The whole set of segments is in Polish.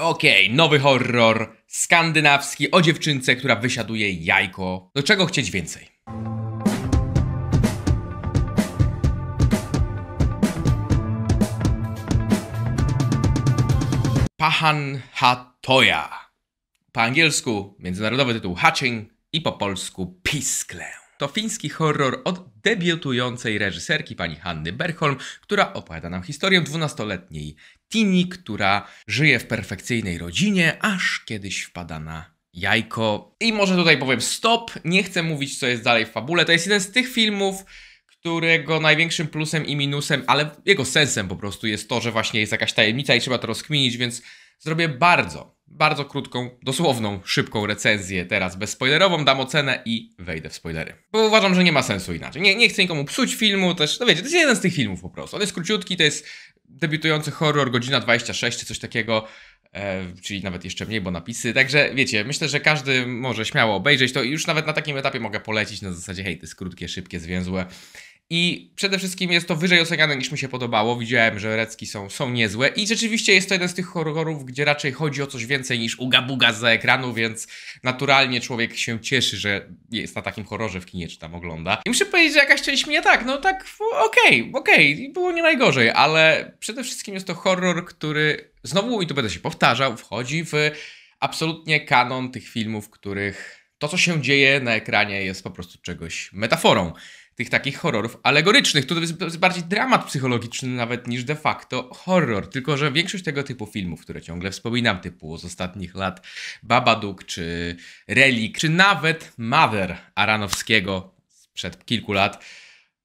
Okej, okay, nowy horror skandynawski o dziewczynce, która wysiaduje jajko. Do czego chcieć więcej? Pahan Hatoya. Po angielsku międzynarodowy tytuł Hatching i po polsku Pisklę. To fiński horror od debiutującej reżyserki pani Hanny Berholm, która opowiada nam historię dwunastoletniej Tini, która żyje w perfekcyjnej rodzinie, aż kiedyś wpada na jajko. I może tutaj powiem stop, nie chcę mówić co jest dalej w fabule. To jest jeden z tych filmów, którego największym plusem i minusem, ale jego sensem po prostu jest to, że właśnie jest jakaś tajemnica i trzeba to rozkminić, więc zrobię bardzo, bardzo krótką, dosłowną, szybką recenzję teraz bezspoilerową, dam ocenę i wejdę w spoilery. Bo uważam, że nie ma sensu inaczej. Nie, nie chcę nikomu psuć filmu, też, no wiecie, to jest jeden z tych filmów po prostu. On jest króciutki, to jest debiutujący horror, godzina 26 czy coś takiego, e, czyli nawet jeszcze mniej, bo napisy. Także wiecie, myślę, że każdy może śmiało obejrzeć to i już nawet na takim etapie mogę polecić na zasadzie, hej, to jest krótkie, szybkie, zwięzłe. I przede wszystkim jest to wyżej oceniane niż mi się podobało. Widziałem, że recki są, są niezłe. I rzeczywiście jest to jeden z tych horrorów, gdzie raczej chodzi o coś więcej niż uga-buga za ekranu, więc naturalnie człowiek się cieszy, że jest na takim horrorze w kinie, czy tam ogląda. I muszę powiedzieć, że jakaś część mnie tak, no tak, okej, okay, okej, okay, było nie najgorzej, ale przede wszystkim jest to horror, który znowu, i tu będę się powtarzał, wchodzi w absolutnie kanon tych filmów, których to, co się dzieje na ekranie, jest po prostu czegoś metaforą tych takich horrorów alegorycznych. To jest bardziej dramat psychologiczny nawet niż de facto horror. Tylko, że większość tego typu filmów, które ciągle wspominam, typu z ostatnich lat Babadook, czy Relik, czy nawet Mother Aranowskiego sprzed kilku lat,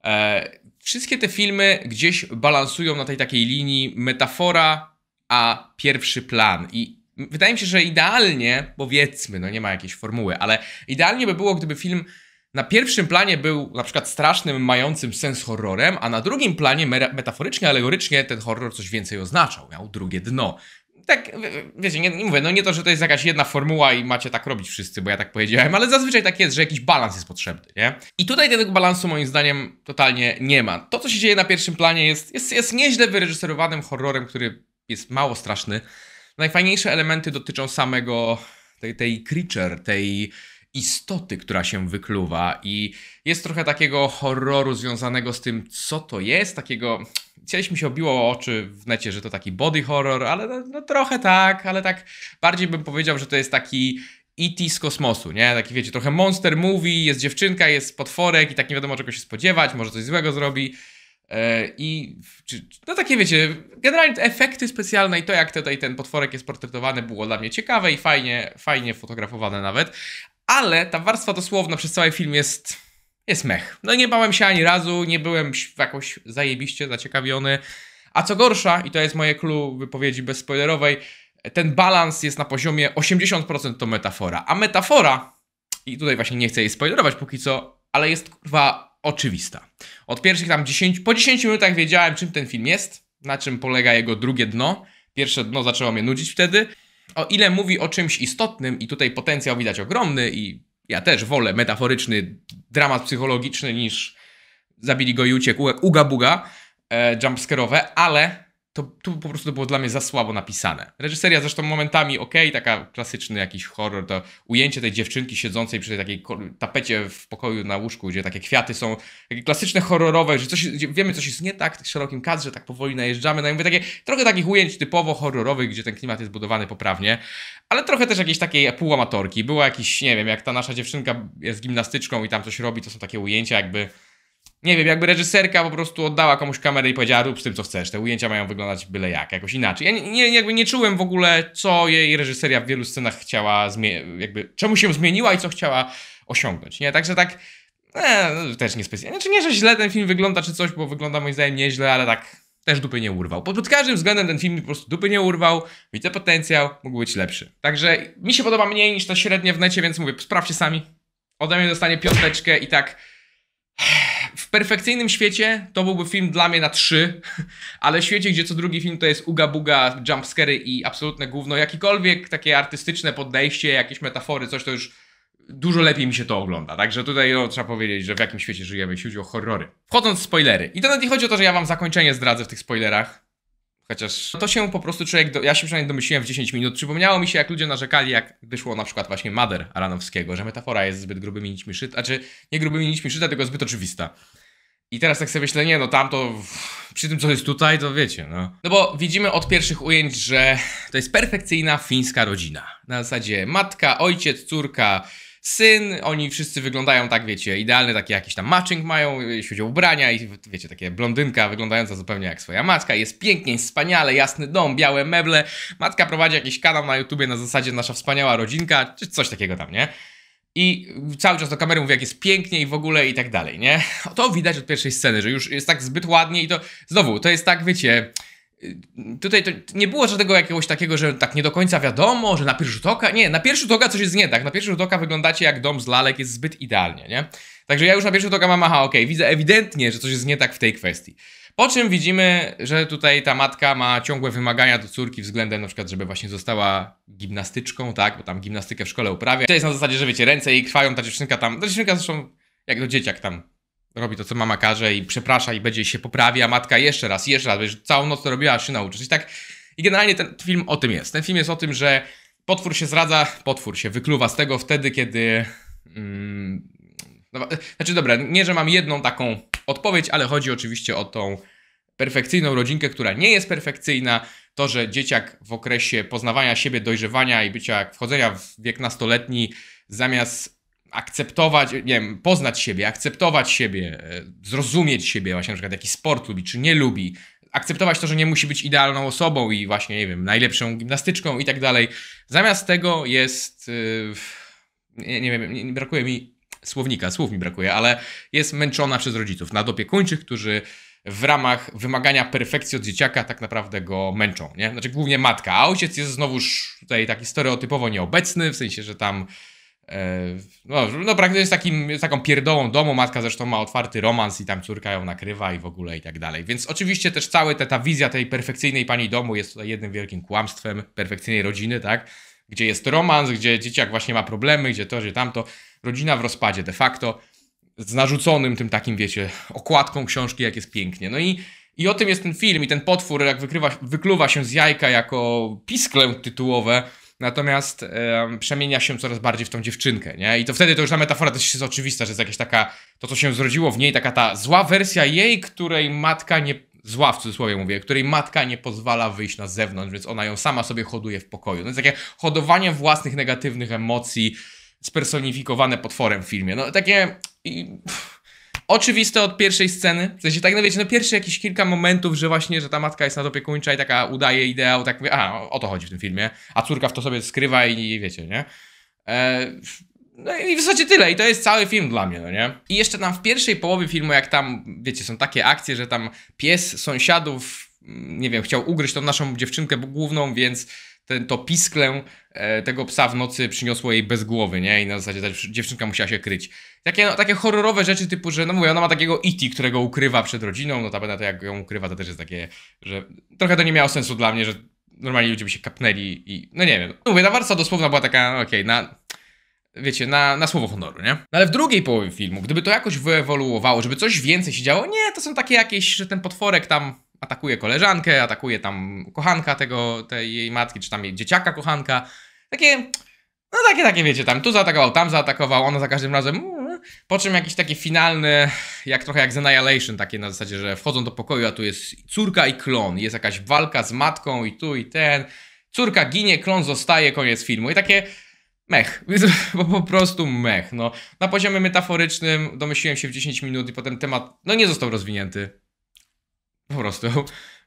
e, wszystkie te filmy gdzieś balansują na tej takiej linii metafora, a pierwszy plan. I wydaje mi się, że idealnie, powiedzmy, no nie ma jakiejś formuły, ale idealnie by było, gdyby film na pierwszym planie był na przykład strasznym, mającym sens horrorem, a na drugim planie metaforycznie, alegorycznie ten horror coś więcej oznaczał, miał drugie dno. Tak, wiecie, nie, nie mówię, no nie to, że to jest jakaś jedna formuła i macie tak robić wszyscy, bo ja tak powiedziałem, ale zazwyczaj tak jest, że jakiś balans jest potrzebny, nie? I tutaj tego balansu moim zdaniem totalnie nie ma. To, co się dzieje na pierwszym planie jest, jest, jest nieźle wyreżyserowanym horrorem, który jest mało straszny. Najfajniejsze elementy dotyczą samego tej, tej creature, tej istoty, która się wykluwa i jest trochę takiego horroru związanego z tym, co to jest, takiego... Gdzieś mi się obiło oczy w necie, że to taki body horror, ale no, no trochę tak, ale tak bardziej bym powiedział, że to jest taki E.T. z kosmosu, nie? Taki wiecie, trochę monster movie, jest dziewczynka, jest potworek i tak nie wiadomo czego się spodziewać, może coś złego zrobi. E, I no takie wiecie, generalnie efekty specjalne i to jak tutaj ten potworek jest portretowany było dla mnie ciekawe i fajnie, fajnie fotografowane nawet, ale ta warstwa dosłowna przez cały film jest, jest mech. No nie bałem się ani razu, nie byłem jakoś zajebiście zaciekawiony. A co gorsza, i to jest moje clue wypowiedzi bezspoilerowej, ten balans jest na poziomie 80% to metafora. A metafora, i tutaj właśnie nie chcę jej spoilerować póki co, ale jest kurwa oczywista. Od pierwszych tam 10, po 10 minutach wiedziałem czym ten film jest, na czym polega jego drugie dno. Pierwsze dno zaczęło mnie nudzić wtedy o ile mówi o czymś istotnym i tutaj potencjał widać ogromny i ja też wolę metaforyczny dramat psychologiczny niż zabili go i uciekł, uga buga, e, ale to, to po prostu było dla mnie za słabo napisane. Reżyseria zresztą momentami ok, taka klasyczny jakiś horror, to ujęcie tej dziewczynki siedzącej przy takiej tapecie w pokoju na łóżku, gdzie takie kwiaty są, takie klasyczne horrorowe, że coś, wiemy coś jest nie tak w szerokim kadrze, tak powoli najeżdżamy, no i mówię takie, trochę takich ujęć typowo horrorowych, gdzie ten klimat jest budowany poprawnie, ale trochę też jakiejś takiej półamatorki. Była jakiś, nie wiem, jak ta nasza dziewczynka jest gimnastyczką i tam coś robi, to są takie ujęcia jakby nie wiem, jakby reżyserka po prostu oddała komuś kamerę i powiedziała rób z tym co chcesz, te ujęcia mają wyglądać byle jak, jakoś inaczej. Ja nie, nie jakby nie czułem w ogóle co jej reżyseria w wielu scenach chciała, jakby czemu się zmieniła i co chciała osiągnąć, nie? Także tak, e, też niespecjalnie. Znaczy nie, że źle ten film wygląda czy coś, bo wygląda moim zdaniem nieźle, ale tak też dupy nie urwał. Pod, pod każdym względem ten film po prostu dupy nie urwał, widzę potencjał, mógł być lepszy. Także mi się podoba mniej niż to średnie w necie, więc mówię, sprawdźcie sami. Ode mnie dostanie piąteczkę i tak w perfekcyjnym świecie to byłby film dla mnie na 3, ale w świecie, gdzie co drugi film to jest uga buga, jumpscary i absolutne gówno, jakikolwiek takie artystyczne podejście, jakieś metafory, coś to już dużo lepiej mi się to ogląda. Także tutaj no, trzeba powiedzieć, że w jakim świecie żyjemy, jeśli chodzi o horrory. Wchodząc w spoilery. I to nawet nie chodzi o to, że ja wam zakończenie zdradzę w tych spoilerach, Chociaż to się po prostu człowiek, do, ja się przynajmniej domyśliłem w 10 minut, przypomniało mi się jak ludzie narzekali, jak wyszło na przykład właśnie Mader Aranowskiego, że metafora jest zbyt grubymi nićmi szyta, czy nie grubymi nićmi szyta, tylko zbyt oczywista. I teraz tak sobie myślę, nie no tamto, przy tym co jest tutaj, to wiecie, no. No bo widzimy od pierwszych ujęć, że to jest perfekcyjna fińska rodzina. Na zasadzie matka, ojciec, córka, syn, oni wszyscy wyglądają tak, wiecie, idealny taki jakiś tam matching mają, jeśli chodzi o ubrania i wiecie, takie blondynka wyglądająca zupełnie jak swoja matka, jest pięknie, jest wspaniale, jasny dom, białe meble, matka prowadzi jakiś kanał na YouTubie na zasadzie nasza wspaniała rodzinka, czy coś takiego tam, nie? I cały czas do kamery mówi, jak jest pięknie i w ogóle i tak dalej, nie? To widać od pierwszej sceny, że już jest tak zbyt ładnie i to znowu, to jest tak, wiecie, tutaj to nie było żadnego jakiegoś takiego, że tak nie do końca wiadomo, że na pierwszy rzut oka, nie, na pierwszy rzut oka coś jest nie tak, na pierwszy rzut oka wyglądacie jak dom z lalek, jest zbyt idealnie, nie? Także ja już na pierwszy rzut oka mam, aha, okej, okay, widzę ewidentnie, że coś jest nie tak w tej kwestii. Po czym widzimy, że tutaj ta matka ma ciągłe wymagania do córki względem na przykład, żeby właśnie została gimnastyczką, tak, bo tam gimnastykę w szkole uprawia. To jest na zasadzie, że wiecie, ręce jej krwają, ta dziewczynka tam, ta dziewczynka zresztą jak do dzieciak tam robi to, co mama każe i przeprasza i będzie się poprawia, a matka jeszcze raz, jeszcze raz, wiesz, całą noc to robiła, aż się nauczysz. I tak, i generalnie ten film o tym jest. Ten film jest o tym, że potwór się zradza, potwór się wykluwa z tego wtedy, kiedy... Mm, no, e, znaczy, dobra, nie, że mam jedną taką odpowiedź, ale chodzi oczywiście o tą perfekcyjną rodzinkę, która nie jest perfekcyjna, to, że dzieciak w okresie poznawania siebie, dojrzewania i bycia, wchodzenia w wiek nastoletni, zamiast akceptować, nie wiem, poznać siebie, akceptować siebie, e, zrozumieć siebie, właśnie na przykład jaki sport lubi, czy nie lubi, akceptować to, że nie musi być idealną osobą i właśnie, nie wiem, najlepszą gimnastyczką i tak dalej. Zamiast tego jest, e, nie, nie wiem, nie, brakuje mi słownika, słów mi brakuje, ale jest męczona przez rodziców, nadopiekuńczych, którzy w ramach wymagania perfekcji od dzieciaka tak naprawdę go męczą, nie? Znaczy głównie matka, a ojciec jest znowuż tutaj taki stereotypowo nieobecny, w sensie, że tam E, no, no Pragno jest takim, jest taką pierdołą domu, matka zresztą ma otwarty romans i tam córka ją nakrywa i w ogóle i tak dalej. Więc oczywiście też cała ta, ta wizja tej perfekcyjnej pani domu jest tutaj jednym wielkim kłamstwem perfekcyjnej rodziny, tak? Gdzie jest romans, gdzie dzieciak właśnie ma problemy, gdzie to, gdzie tamto. Rodzina w rozpadzie de facto, z narzuconym tym takim, wiecie, okładką książki, jak jest pięknie. No i i o tym jest ten film i ten potwór, jak wykrywa, wykluwa się z jajka jako pisklę tytułowe, natomiast przemienia się coraz bardziej w tą dziewczynkę, nie? I to wtedy to już ta metafora też jest oczywista, że jest jakaś taka, to co się zrodziło w niej, taka ta zła wersja jej, której matka nie, zła w cudzysłowie mówię, której matka nie pozwala wyjść na zewnątrz, więc ona ją sama sobie hoduje w pokoju. No jest takie hodowanie własnych negatywnych emocji spersonifikowane potworem w filmie. No takie... I, pff, oczywiste od pierwszej sceny. W sensie tak, no wiecie, no pierwsze jakieś kilka momentów, że właśnie, że ta matka jest nadopiekuńcza i taka udaje ideał, tak mówię, a no, o to chodzi w tym filmie, a córka w to sobie skrywa i, i wiecie, nie? E, no i w zasadzie tyle, i to jest cały film dla mnie, no nie? I jeszcze tam w pierwszej połowie filmu, jak tam, wiecie, są takie akcje, że tam pies sąsiadów, mm, nie wiem, chciał ugryźć tą naszą dziewczynkę główną, więc ten, to pisklę e, tego psa w nocy przyniosło jej bez głowy, nie? I na zasadzie ta dziewczynka musiała się kryć. Takie, no, takie horrorowe rzeczy typu, że no mówię, ona ma takiego iti, e którego ukrywa przed rodziną, no to jak ją ukrywa, to też jest takie, że trochę to nie miało sensu dla mnie, że normalnie ludzie by się kapnęli i, no nie wiem. No mówię, ta warstwa dosłowna była taka, no okej, okay, na wiecie, na, na słowo honoru, nie? No ale w drugiej połowie filmu, gdyby to jakoś wyewoluowało, żeby coś więcej się działo, nie, to są takie jakieś, że ten potworek tam atakuje koleżankę, atakuje tam kochanka tego, tej jej matki, czy tam jej dzieciaka kochanka. Takie, no takie, takie wiecie, tam tu zaatakował, tam zaatakował, ona za każdym razem... Po czym jakiś taki finalny, jak trochę jak z Annihilation, takie na zasadzie, że wchodzą do pokoju, a tu jest córka i klon, jest jakaś walka z matką i tu i ten. Córka ginie, klon zostaje, koniec filmu. I takie mech, po prostu mech. No. Na poziomie metaforycznym domyśliłem się w 10 minut i potem temat no nie został rozwinięty. Po prostu.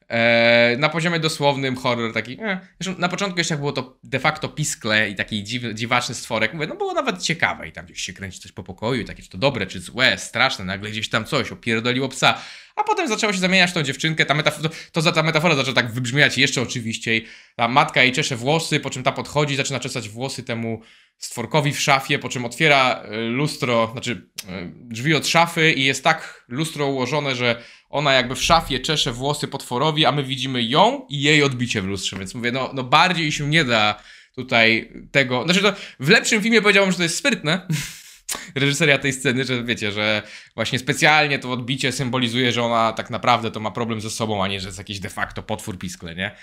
E, na poziomie dosłownym horror taki. E. Zresztą na początku jeszcze było to de facto piskle i taki dziw, dziwaczny stworek. Mówię, no było nawet ciekawe i tam gdzieś się kręci coś po pokoju takie, czy to dobre, czy złe, straszne, nagle gdzieś tam coś, opierdoliło psa. A potem zaczęło się zamieniać w tą dziewczynkę, ta metafora, to, za ta metafora zaczęła tak wybrzmiać jeszcze oczywiście. Ta matka jej czesze włosy, po czym ta podchodzi, zaczyna czesać włosy temu stworkowi w szafie, po czym otwiera e, lustro, znaczy e, drzwi od szafy i jest tak lustro ułożone, że ona jakby w szafie czesze włosy potworowi, a my widzimy ją i jej odbicie w lustrze, więc mówię, no, no bardziej się nie da tutaj tego, znaczy to w lepszym filmie powiedziałbym, że to jest sprytne, reżyseria tej sceny, że wiecie, że właśnie specjalnie to odbicie symbolizuje, że ona tak naprawdę to ma problem ze sobą, a nie, że jest jakiś de facto potwór piskle, nie?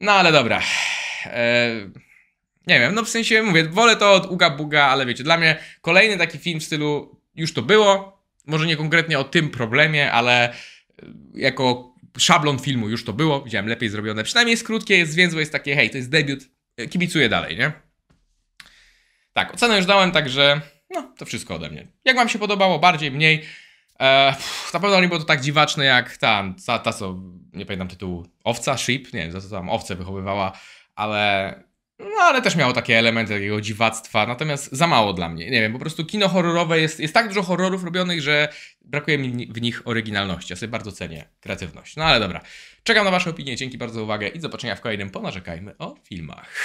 No ale dobra. Eee nie wiem, no w sensie mówię, wolę to od Uga Buga, ale wiecie, dla mnie kolejny taki film w stylu już to było, może nie konkretnie o tym problemie, ale e, jako szablon filmu już to było, widziałem lepiej zrobione, przynajmniej jest krótkie, jest zwięzłe, jest takie hej, to jest debiut, e, kibicuję dalej, nie? Tak, ocenę już dałem, także no, to wszystko ode mnie. Jak wam się podobało, bardziej, mniej? E, pff, na pewno nie było to tak dziwaczne jak ta, ta, ta co, nie pamiętam tytułu, owca, sheep, nie wiem, za co tam owce wychowywała, ale no, ale też miało takie elementy takiego dziwactwa, natomiast za mało dla mnie. Nie wiem, po prostu kino horrorowe jest, jest tak dużo horrorów robionych, że brakuje mi w nich oryginalności. Ja sobie bardzo cenię kreatywność. No ale dobra, czekam na Wasze opinie, dzięki bardzo za uwagę i do zobaczenia w kolejnym Ponarzekajmy o filmach.